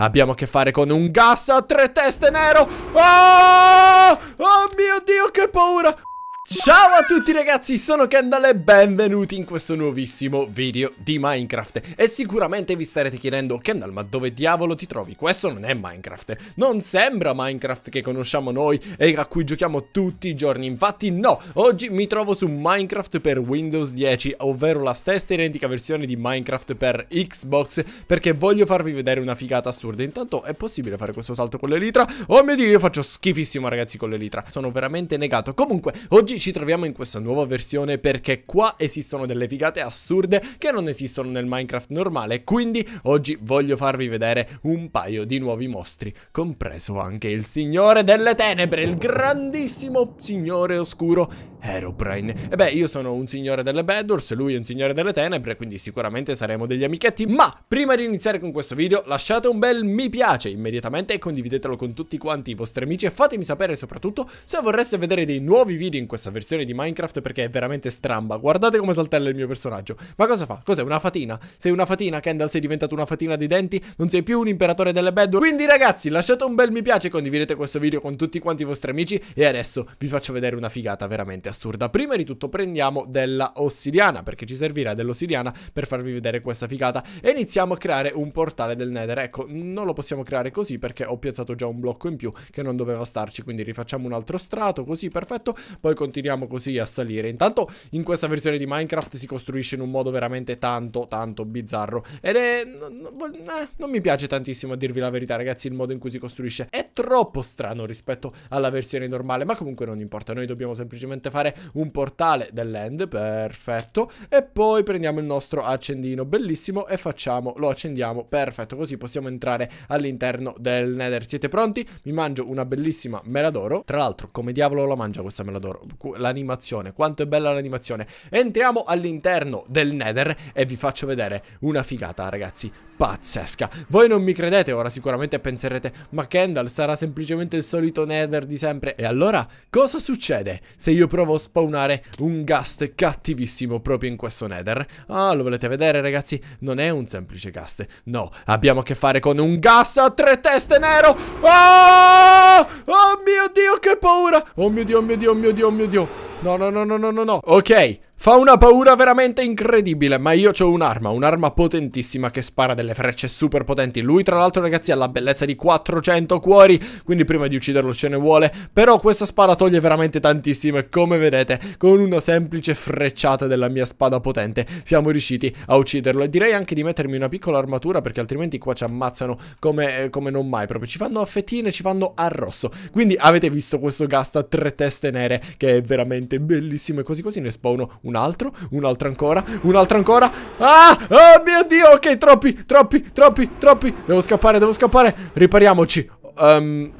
Abbiamo a che fare con un gas a tre teste nero. Oh! oh mio Dio, che paura! Ciao a tutti ragazzi, sono Kendall e benvenuti in questo nuovissimo video di Minecraft E sicuramente vi starete chiedendo Kendall ma dove diavolo ti trovi? Questo non è Minecraft Non sembra Minecraft che conosciamo noi e a cui giochiamo tutti i giorni Infatti no, oggi mi trovo su Minecraft per Windows 10 Ovvero la stessa identica versione di Minecraft per Xbox Perché voglio farvi vedere una figata assurda Intanto è possibile fare questo salto con l'elitra? Oh mio dio, io faccio schifissimo ragazzi con l'elitra Sono veramente negato Comunque, oggi ci troviamo in questa nuova versione perché qua esistono delle figate assurde che non esistono nel Minecraft normale, quindi oggi voglio farvi vedere un paio di nuovi mostri, compreso anche il Signore delle Tenebre, il grandissimo Signore Oscuro Aerobrain. E beh, io sono un signore delle Bedwars, lui è un signore delle tenebre, quindi sicuramente saremo degli amichetti. Ma prima di iniziare con questo video, lasciate un bel mi piace immediatamente e condividetelo con tutti quanti i vostri amici e fatemi sapere soprattutto se vorreste vedere dei nuovi video in questa versione di Minecraft perché è veramente stramba. Guardate come saltella il mio personaggio. Ma cosa fa? Cos'è? Una fatina? Sei una fatina, Kendall? Sei diventato una fatina di denti? Non sei più un imperatore delle Bedwars? Quindi ragazzi, lasciate un bel mi piace, e condividete questo video con tutti quanti i vostri amici e adesso vi faccio vedere una figata veramente veramente assurda. Prima di tutto prendiamo della ossidiana, perché ci servirà dell'ossidiana per farvi vedere questa figata. E iniziamo a creare un portale del nether. Ecco, non lo possiamo creare così perché ho piazzato già un blocco in più che non doveva starci, quindi rifacciamo un altro strato, così, perfetto. Poi continuiamo così a salire. Intanto in questa versione di Minecraft si costruisce in un modo veramente tanto, tanto bizzarro. Ed è... Eh, non mi piace tantissimo a dirvi la verità, ragazzi, il modo in cui si costruisce. È troppo strano rispetto alla versione normale, ma comunque non importa, noi dobbiamo semplicemente fare fare un portale dell'end, perfetto. E poi prendiamo il nostro accendino, bellissimo, e facciamo, lo accendiamo, perfetto. Così possiamo entrare all'interno del nether. Siete pronti? Mi mangio una bellissima mela d'oro. Tra l'altro, come diavolo la mangia questa mela d'oro? L'animazione, quanto è bella l'animazione. Entriamo all'interno del nether e vi faccio vedere una figata, ragazzi, pazzesca. Voi non mi credete, ora sicuramente penserete, ma Kendall sarà semplicemente il solito nether di sempre. E allora, cosa succede se io provo provo spawnare un ghast cattivissimo proprio in questo nether. Ah, lo volete vedere ragazzi? Non è un semplice ghast, no, abbiamo a che fare con un ghast a tre teste nero. Oh! oh mio Dio, che paura! Oh mio Dio, oh mio Dio, oh mio Dio, oh mio Dio. No, no, no, no, no, no, no. Ok, Fa una paura veramente incredibile, ma io ho un'arma, un'arma potentissima che spara delle frecce super potenti. Lui tra l'altro ragazzi ha la bellezza di 400 cuori, quindi prima di ucciderlo ce ne vuole, però questa spada toglie veramente tantissime, come vedete, con una semplice frecciata della mia spada potente siamo riusciti a ucciderlo. E direi anche di mettermi una piccola armatura perché altrimenti qua ci ammazzano come, eh, come non mai proprio, ci fanno a fettine, ci fanno a rosso. Quindi avete visto questo gasta tre teste nere che è veramente bellissimo e così così ne spawno un altro, un altro ancora, un altro ancora Ah, oh mio dio, ok, troppi, troppi, troppi, troppi Devo scappare, devo scappare Ripariamoci um,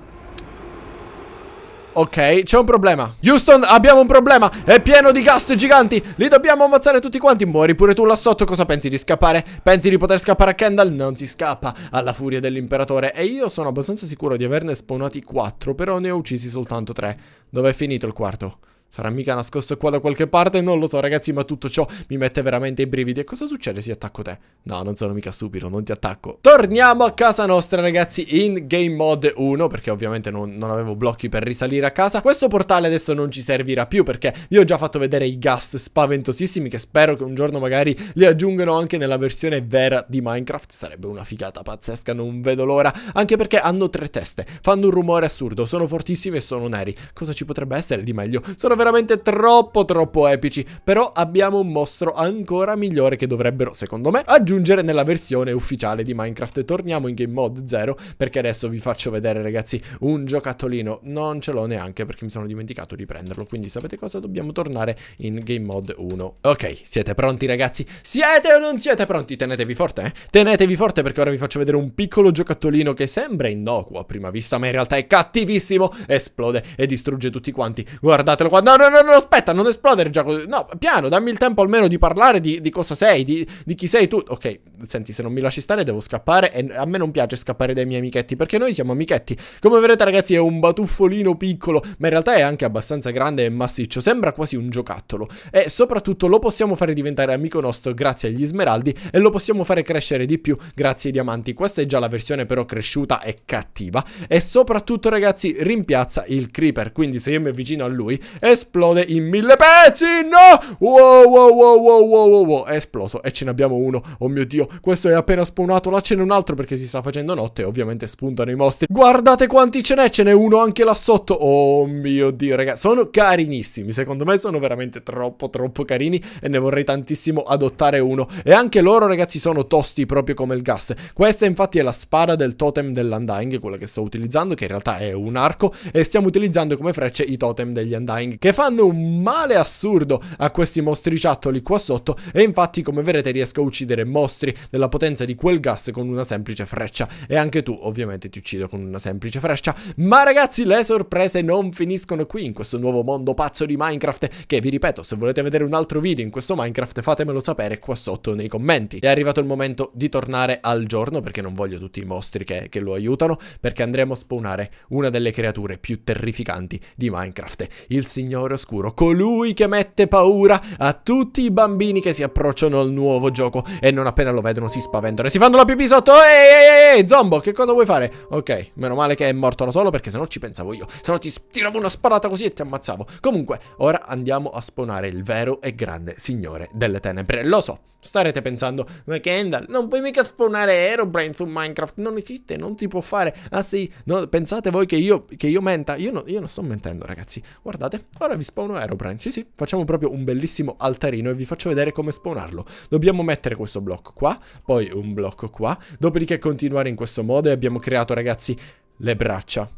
Ok, c'è un problema Houston, abbiamo un problema È pieno di gas giganti Li dobbiamo ammazzare tutti quanti Muori pure tu là sotto Cosa pensi di scappare? Pensi di poter scappare a Kendall? Non si scappa Alla furia dell'imperatore E io sono abbastanza sicuro di averne spawnati quattro Però ne ho uccisi soltanto tre Dov'è finito il quarto? Sarà mica nascosto qua da qualche parte? Non lo so ragazzi, ma tutto ciò mi mette veramente i brividi. E cosa succede se attacco te? No, non sono mica stupido, non ti attacco. Torniamo a casa nostra ragazzi in Game Mode 1, perché ovviamente non, non, avevo blocchi per risalire a casa. Questo portale adesso non ci servirà più perché vi ho già fatto vedere i gas spaventosissimi che spero che un giorno magari li aggiungano anche nella versione vera di Minecraft. Sarebbe una figata pazzesca, non vedo l'ora. Anche perché hanno tre teste, fanno un rumore assurdo, sono fortissime e sono neri. Cosa ci potrebbe essere di meglio? Sono veramente troppo troppo epici, però abbiamo un mostro ancora migliore che dovrebbero, secondo me, aggiungere nella versione ufficiale di Minecraft. Torniamo in Game Mode 0 perché adesso vi faccio vedere ragazzi un giocattolino, non ce l'ho neanche perché mi sono dimenticato di prenderlo, quindi sapete cosa? Dobbiamo tornare in Game Mode 1. Ok, siete pronti ragazzi? Siete o non siete pronti? Tenetevi forte, eh? Tenetevi forte perché ora vi faccio vedere un piccolo giocattolino che sembra innocuo a prima vista, ma in realtà è cattivissimo, esplode e distrugge tutti quanti. Guardatelo qua, no, no, no, no, aspetta, non esplodere già così. No, piano, dammi il tempo almeno di parlare di, di cosa sei, di, di, chi sei tu. Ok, senti, se non mi lasci stare devo scappare e a me non piace scappare dai miei amichetti perché noi siamo amichetti. Come vedete ragazzi è un batuffolino piccolo, ma in realtà è anche abbastanza grande e massiccio, sembra quasi un giocattolo. E soprattutto lo possiamo fare diventare amico nostro grazie agli smeraldi e lo possiamo fare crescere di più grazie ai diamanti. Questa è già la versione però cresciuta e cattiva e soprattutto ragazzi rimpiazza il creeper, quindi se io mi avvicino a lui esplode in mille pezzi, no! Wow wow wow wow wow wow, wow. è esploso e ce n'abbiamo uno, oh mio dio, questo è appena spawnato, là ce n'è un altro perché si sta facendo notte e ovviamente spuntano i mostri. Guardate quanti ce n'è, ce n'è uno anche là sotto. Oh mio Dio, ragazzi, sono carinissimi, secondo me sono veramente troppo troppo carini e ne vorrei tantissimo adottare uno. E anche loro, ragazzi, sono tosti proprio come il gas. Questa infatti è la spada del totem dell'undying, quella che sto utilizzando, che in realtà è un arco, e stiamo utilizzando come frecce i totem degli undying, che fanno un male assurdo a questi mostriciattoli qua sotto, e infatti come vedete riesco a uccidere mostri della potenza di quel gas con una semplice freccia. E anche tu ovviamente ti uccido con una semplice freccia. Ma ragazzi le sorprese non finiscono qui in questo nuovo mondo pazzo di Minecraft che vi ripeto se volete vedere un altro video in questo Minecraft fatemelo sapere qua sotto nei commenti. È arrivato il momento di tornare al giorno perché non voglio tutti i mostri che, che lo aiutano perché andremo a spawnare una delle creature più terrificanti di Minecraft. Il Signore Oscuro, colui che mette paura a tutti i bambini che si approcciano al nuovo gioco e non appena lo vedono vedono si spaventano e si fanno la pipì sotto. Ehi, ehi, ehi, zombo, che cosa vuoi fare? Ok, meno male che è morto da solo perché se no ci pensavo io. Se no ti tiravo una sparata così e ti ammazzavo. Comunque, ora andiamo a spawnare il vero e grande signore delle tenebre. Lo so, Starete pensando, ma Kendall, non puoi mica spawnare Aerobrain su Minecraft, non esiste, non si può fare. Ah sì, no, pensate voi che io, che io menta? Io, no, io, non sto mentendo ragazzi, guardate, ora vi spawno Aerobrain, sì sì, facciamo proprio un bellissimo altarino e vi faccio vedere come spawnarlo. Dobbiamo mettere questo blocco qua, poi un blocco qua, dopodiché continuare in questo modo e abbiamo creato ragazzi le braccia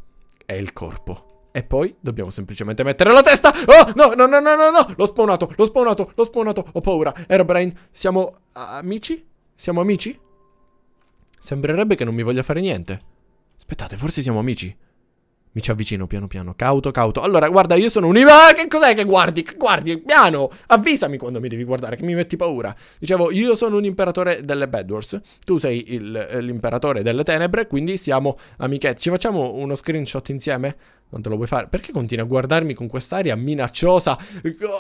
e il corpo e poi dobbiamo semplicemente mettere la testa. Oh, no, no, no, no, no, no. L'ho spawnato, l'ho spawnato, l'ho spawnato. Ho paura. Airbrain, siamo amici? Siamo amici? Sembrerebbe che non mi voglia fare niente. Aspettate, forse siamo amici. Mi ci avvicino piano piano, cauto, cauto. Allora, guarda, io sono un... Ah, che cos'è che guardi? Guardi, piano! Avvisami quando mi devi guardare, che mi metti paura. Dicevo, io sono un imperatore delle Bad Wars. Tu sei eh, l'imperatore delle tenebre, quindi siamo amichetti. Ci facciamo uno screenshot insieme? Non te lo vuoi fare? Perché continui a guardarmi con quest'aria minacciosa?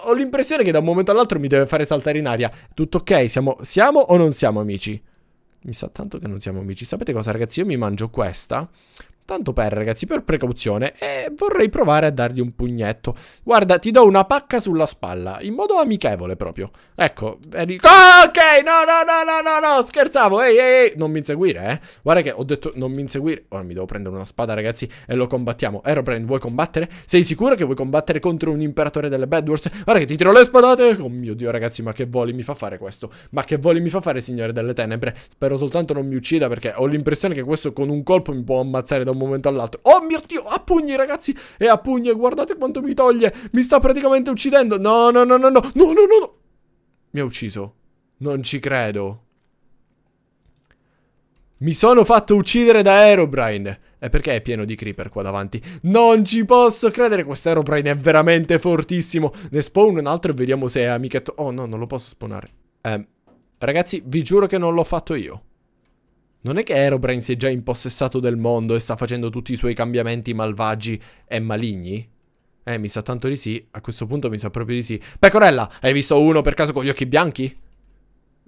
Ho l'impressione che da un momento all'altro mi deve fare saltare in aria. Tutto ok, siamo, siamo o non siamo amici? Mi sa tanto che non siamo amici. Sapete cosa, ragazzi? Io mi mangio questa Tanto per, ragazzi, per precauzione. E vorrei provare a dargli un pugnetto. Guarda, ti do una pacca sulla spalla. In modo amichevole, proprio. Ecco. e Eri... Oh, ah, ok, no, no, no, no, no, no. Scherzavo. Ehi, ehi, ehi. Non mi inseguire, eh. Guarda che ho detto non mi inseguire. Ora mi devo prendere una spada, ragazzi, e lo combattiamo. Aeroplane, vuoi combattere? Sei sicuro che vuoi combattere contro un imperatore delle Bad Wars? Guarda che ti tiro le spadate. Oh mio Dio, ragazzi, ma che voli mi fa fare questo? Ma che voli mi fa fare, signore delle tenebre? Spero soltanto non mi uccida, perché ho l'impressione che questo con un colpo mi può ammazzare da un momento all'altro. Oh mio Dio, a pugni ragazzi, e a pugni, guardate quanto mi toglie, mi sta praticamente uccidendo. No, no, no, no, no, no, no, no, no. Mi ha ucciso. Non ci credo. Mi sono fatto uccidere da Aerobrine. E perché è pieno di creeper qua davanti? Non ci posso credere, questo Aerobrine è veramente fortissimo. Ne spawn un altro e vediamo se è amichetto. Oh no, non lo posso spawnare. Eh, ragazzi, vi giuro che non l'ho fatto io. Non è che Aerobrain si è già impossessato del mondo e sta facendo tutti i suoi cambiamenti malvagi e maligni? Eh, mi sa tanto di sì. A questo punto mi sa proprio di sì. Pecorella, hai visto uno per caso con gli occhi bianchi?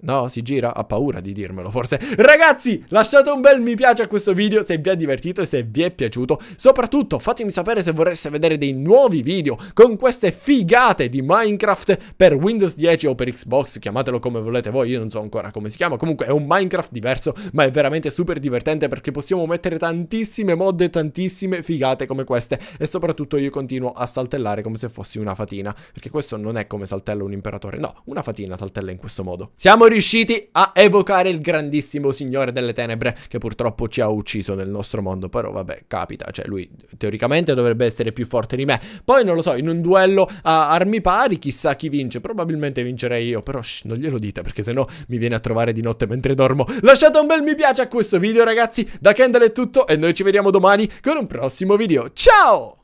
No, si gira? Ha paura di dirmelo forse. Ragazzi, lasciate un bel mi piace a questo video se vi è divertito e se vi è piaciuto. Soprattutto fatemi sapere se vorreste vedere dei nuovi video con queste figate di Minecraft per Windows 10 o per Xbox, chiamatelo come volete voi, io non so ancora come si chiama. Comunque è un Minecraft diverso, ma è veramente super divertente perché possiamo mettere tantissime mod e tantissime figate come queste. E soprattutto io continuo a saltellare come se fossi una fatina, perché questo non è come saltella un imperatore, no, una fatina saltella in questo modo. Siamo riusciti a evocare il grandissimo signore delle tenebre che purtroppo ci ha ucciso nel nostro mondo. Però vabbè, capita, cioè lui teoricamente dovrebbe essere più forte di me. Poi non lo so, in un duello a armi pari chissà chi vince, probabilmente vincerei io, però shh, non glielo dite perché sennò mi viene a trovare di notte mentre dormo. Lasciate un bel mi piace a questo video ragazzi, da Kendall è tutto e noi ci vediamo domani con un prossimo video. Ciao!